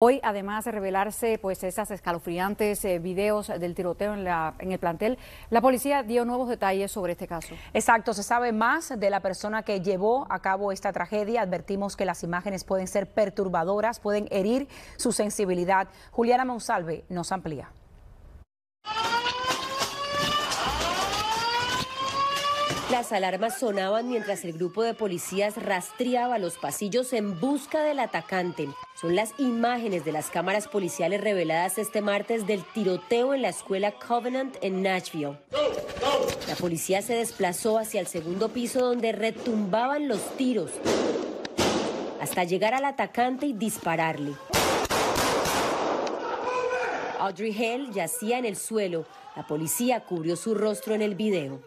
Hoy, además de revelarse pues, esas escalofriantes eh, videos del tiroteo en, en el plantel, la policía dio nuevos detalles sobre este caso. Exacto, se sabe más de la persona que llevó a cabo esta tragedia. Advertimos que las imágenes pueden ser perturbadoras, pueden herir su sensibilidad. Juliana Monsalve nos amplía. Las alarmas sonaban mientras el grupo de policías rastreaba los pasillos en busca del atacante. Son las imágenes de las cámaras policiales reveladas este martes del tiroteo en la escuela Covenant en Nashville. La policía se desplazó hacia el segundo piso donde retumbaban los tiros hasta llegar al atacante y dispararle. Audrey Hale yacía en el suelo, la policía cubrió su rostro en el video.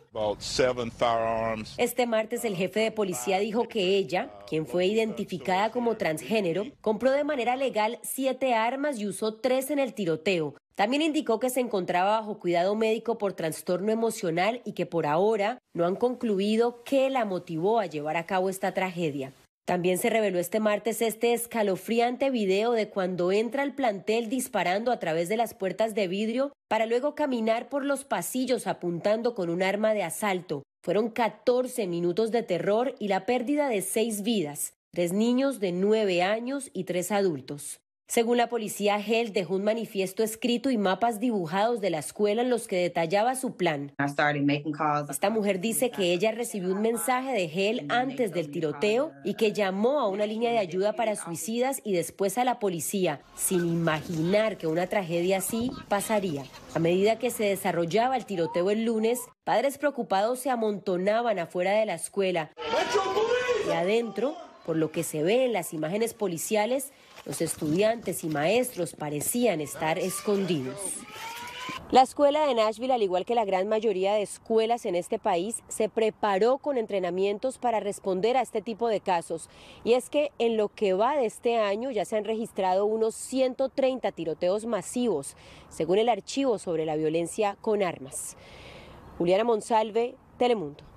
Este martes el jefe de policía dijo que ella, quien fue identificada como transgénero, compró de manera legal siete armas y usó tres en el tiroteo. También indicó que se encontraba bajo cuidado médico por trastorno emocional y que por ahora no han concluido qué la motivó a llevar a cabo esta tragedia. También se reveló este martes este escalofriante video de cuando entra el plantel disparando a través de las puertas de vidrio para luego caminar por los pasillos apuntando con un arma de asalto. Fueron 14 minutos de terror y la pérdida de seis vidas, tres niños de nueve años y tres adultos. Según la policía, Hell dejó un manifiesto escrito y mapas dibujados de la escuela en los que detallaba su plan. Esta mujer dice que ella recibió un mensaje de Hell antes del tiroteo y que llamó a una línea de ayuda para suicidas y después a la policía, sin imaginar que una tragedia así pasaría. A medida que se desarrollaba el tiroteo el lunes, padres preocupados se amontonaban afuera de la escuela y adentro por lo que se ve en las imágenes policiales, los estudiantes y maestros parecían estar escondidos. La escuela de Nashville, al igual que la gran mayoría de escuelas en este país, se preparó con entrenamientos para responder a este tipo de casos. Y es que en lo que va de este año ya se han registrado unos 130 tiroteos masivos, según el archivo sobre la violencia con armas. Juliana Monsalve, Telemundo.